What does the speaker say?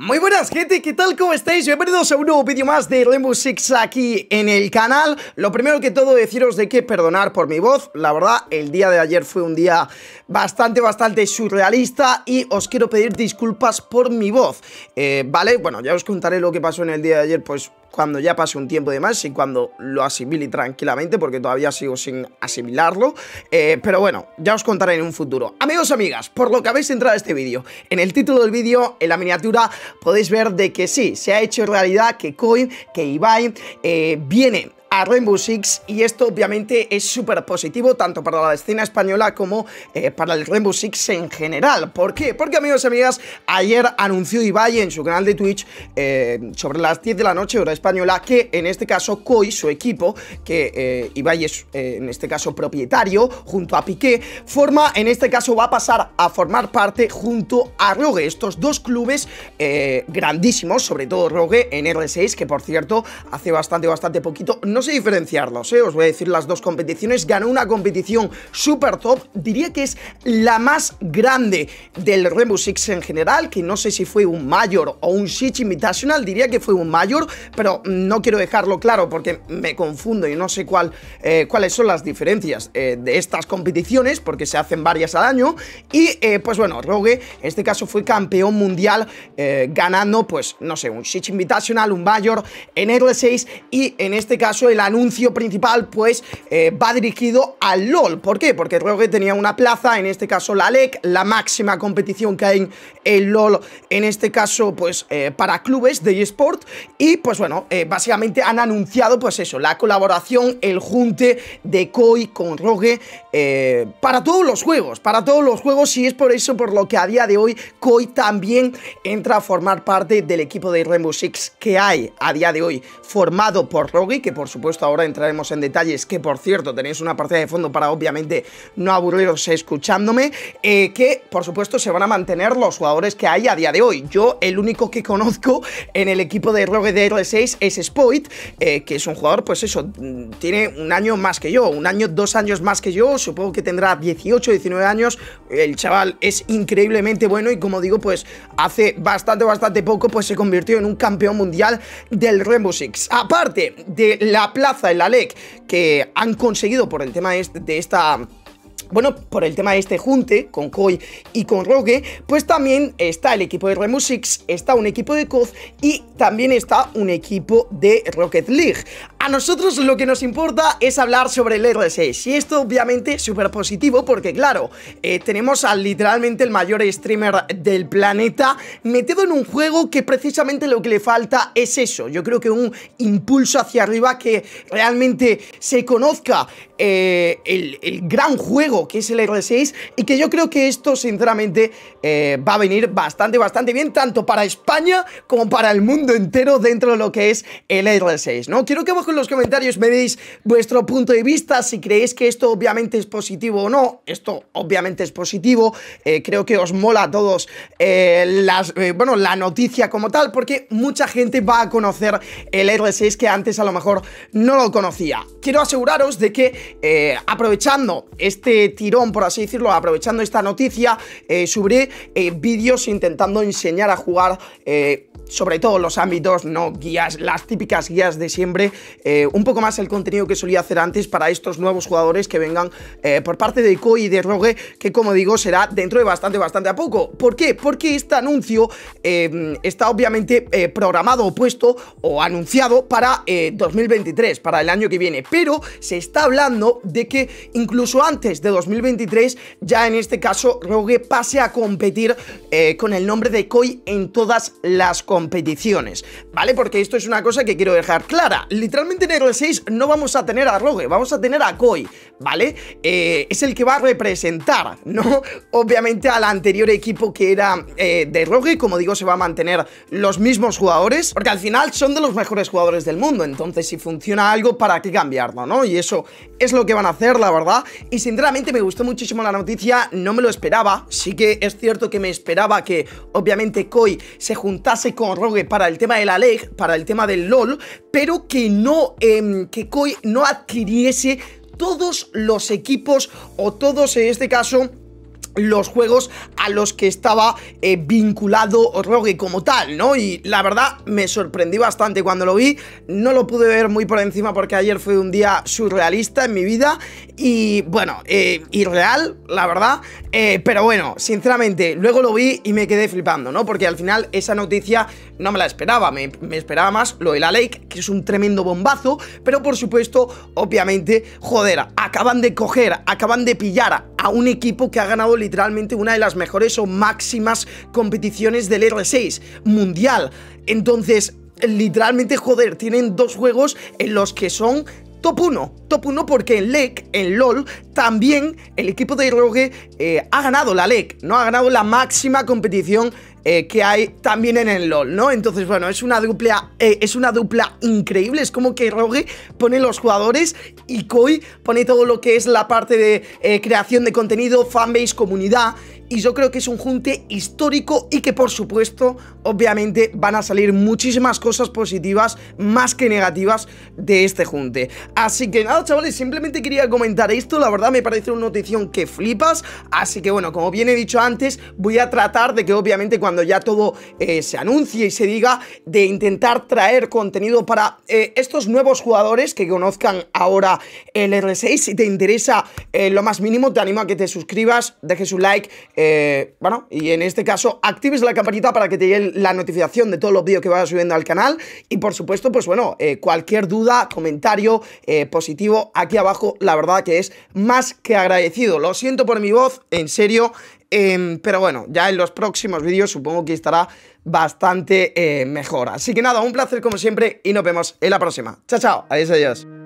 Muy buenas gente, ¿qué tal? ¿Cómo estáis? Bienvenidos a un nuevo vídeo más de Rainbow Six aquí en el canal Lo primero que todo deciros de que perdonar por mi voz La verdad, el día de ayer fue un día bastante, bastante surrealista Y os quiero pedir disculpas por mi voz eh, Vale, bueno, ya os contaré lo que pasó en el día de ayer Pues cuando ya pase un tiempo de más y cuando lo asimile tranquilamente, porque todavía sigo sin asimilarlo. Eh, pero bueno, ya os contaré en un futuro. Amigos, amigas, por lo que habéis entrado a este vídeo, en el título del vídeo, en la miniatura, podéis ver de que sí, se ha hecho realidad que Coin, que Ibai, eh, viene Rainbow Six y esto obviamente es súper positivo tanto para la escena española como eh, para el Rainbow Six en general. ¿Por qué? Porque amigos y amigas, ayer anunció Ibai en su canal de Twitch eh, sobre las 10 de la noche hora española que en este caso Koi, su equipo, que eh, Ibai es en este caso propietario junto a Piqué, forma en este caso va a pasar a formar parte junto a Rogue, estos dos clubes grandísimos, sobre todo Rogue en R6, que por cierto hace bastante, bastante poquito no diferenciarlos, ¿eh? os voy a decir las dos competiciones. Ganó una competición super top, diría que es la más grande del Rainbow Six en general, que no sé si fue un mayor o un Sitch Invitational, diría que fue un mayor, pero no quiero dejarlo claro porque me confundo y no sé cuál, eh, cuáles son las diferencias eh, de estas competiciones, porque se hacen varias al año. Y pues bueno, Rogue en este caso fue campeón mundial, ganando pues no sé, un Sitch Invitational, un mayor en R6 y en este caso el anuncio principal pues eh, va dirigido al LOL. ¿Por qué? Porque Rogue tenía una plaza, en este caso la LEC, la máxima competición que hay en el LOL, en este caso pues eh, para clubes de eSport. Y pues bueno, eh, básicamente han anunciado pues eso, la colaboración, el junte de Koi con Rogue para todos los juegos, para todos los juegos y es por eso por lo que a día de hoy Koi también entra a formar parte del equipo de Rainbow Six que hay a día de hoy formado por Rogue, que por supuesto puesto, ahora entraremos en detalles, que por cierto tenéis una partida de fondo para obviamente no aburriros escuchándome, eh, que por supuesto se van a mantener los jugadores que hay a día de hoy. Yo el único que conozco en el equipo de Rogue de R6 es Spoit, eh, que es un jugador, pues eso, mm, tiene un año más que yo, un año, dos años más que yo, supongo que tendrá 18, 19 años, el chaval es increíblemente bueno y como digo, pues hace bastante, bastante poco, pues se convirtió en un campeón mundial del Rainbow Six. Aparte de la plaza en la LEC que han conseguido por el tema este, de esta bueno, por el tema de este junte, con Koi y con Rogue, pues también está el equipo de remusix está un equipo de Koz y también está un equipo de Rocket League. A nosotros lo que nos importa es hablar sobre el r y esto obviamente súper positivo porque claro, eh, tenemos al literalmente el mayor streamer del planeta metido en un juego que precisamente lo que le falta es eso. Yo creo que un impulso hacia arriba que realmente se conozca eh, el gran juego que es el R6, y que yo creo que esto, sinceramente, eh, va a venir bastante, bastante bien, tanto para España como para el mundo entero dentro de lo que es el R6, ¿no? Quiero que abajo en los comentarios me deis vuestro punto de vista, si creéis que esto obviamente es positivo o no, esto obviamente es positivo, eh, creo que os mola a todos eh, bueno, la noticia como tal, porque mucha gente va a conocer el R6 que antes a lo mejor no lo conocía. Quiero aseguraros de que aprovechando este tirón, por así decirlo, aprovechando esta noticia, sobre eh, subiré eh, vídeos intentando enseñar a jugar eh, sobre todo los ámbitos, no guías, las típicas guías de siempre, un poco más el contenido que solía hacer antes para estos nuevos jugadores que vengan por parte de Koi y de Rogue, que como digo será dentro de bastante, bastante a poco. ¿Por qué? Porque este anuncio está obviamente programado o puesto o anunciado para 2023, para el año que viene, pero se está hablando de que incluso antes de 2023, ya en este caso Rogue pase a competir eh, con el nombre de Koi en todas las competiciones, ¿vale? Porque esto es una cosa que quiero dejar clara, literalmente en el 6 no vamos a tener a Rogue, vamos a tener a Koi, ¿vale? Eh, es el que va a representar, ¿no? Obviamente al anterior equipo que era eh, de Rogue, como digo, se va a mantener los mismos jugadores, porque al final son de los mejores jugadores del mundo, entonces si funciona algo, ¿para qué cambiarlo, no? Y eso es lo que van a hacer, la verdad, y sinceramente me gustó muchísimo la noticia, no me lo esperaba, sí que es cierto que me esperaba que, obviamente, Koi se juntase con Rogue para el tema de la ley, para el tema del LOL, pero que no, em, que Koi no adquiriese todos los equipos o todos en este caso los juegos a los que estaba eh, vinculado Rogue como tal, ¿no? Y la verdad me sorprendí bastante cuando lo vi, no lo pude ver muy por encima porque ayer fue un día surrealista en mi vida y bueno, eh, irreal, la verdad, eh, pero bueno, sinceramente, luego lo vi y me quedé flipando, ¿no? Porque al final esa noticia no me la esperaba, me, me esperaba más lo de la Lake, que es un tremendo bombazo, pero por supuesto, obviamente, joder, acaban de coger, acaban de pillar a un equipo que ha ganado literalmente una de las mejores o máximas competiciones del R6 mundial. Entonces, literalmente, joder, tienen dos juegos en los que son top 1. Top 1 porque en LEC, en LOL, también el equipo de Rogue eh, ha ganado la LEC, ¿no? Ha ganado la máxima competición eh, que hay también en el LoL, ¿no? Entonces, bueno, es una dupla, eh, es una dupla increíble. Es como que Rogue pone los jugadores y Koi pone todo lo que es la parte de eh, creación de contenido, fanbase, comunidad y yo creo que es un junte histórico y que por supuesto, obviamente, van a salir muchísimas cosas positivas más que negativas de este junte. Así que nada, chavales, simplemente quería comentar esto, la verdad me parece una notición que flipas, así que bueno, como bien he dicho antes, voy a tratar de que obviamente cuando ya todo eh, se anuncie y se diga, de intentar traer contenido para eh, estos nuevos jugadores que conozcan ahora el R6, si te interesa eh, lo más mínimo, te animo a que te suscribas, dejes un like, eh, bueno, y en este caso actives la campanita para que te llegue la notificación de todos los vídeos que vaya subiendo al canal y por supuesto, pues bueno, eh, cualquier duda, comentario eh, positivo aquí abajo, la verdad que es más que agradecido. Lo siento por mi voz, en serio, em, pero bueno, ya en los próximos vídeos supongo que estará bastante mejor. Así que nada, un placer como siempre y nos vemos en la próxima. Chao, chao, adiós, adiós.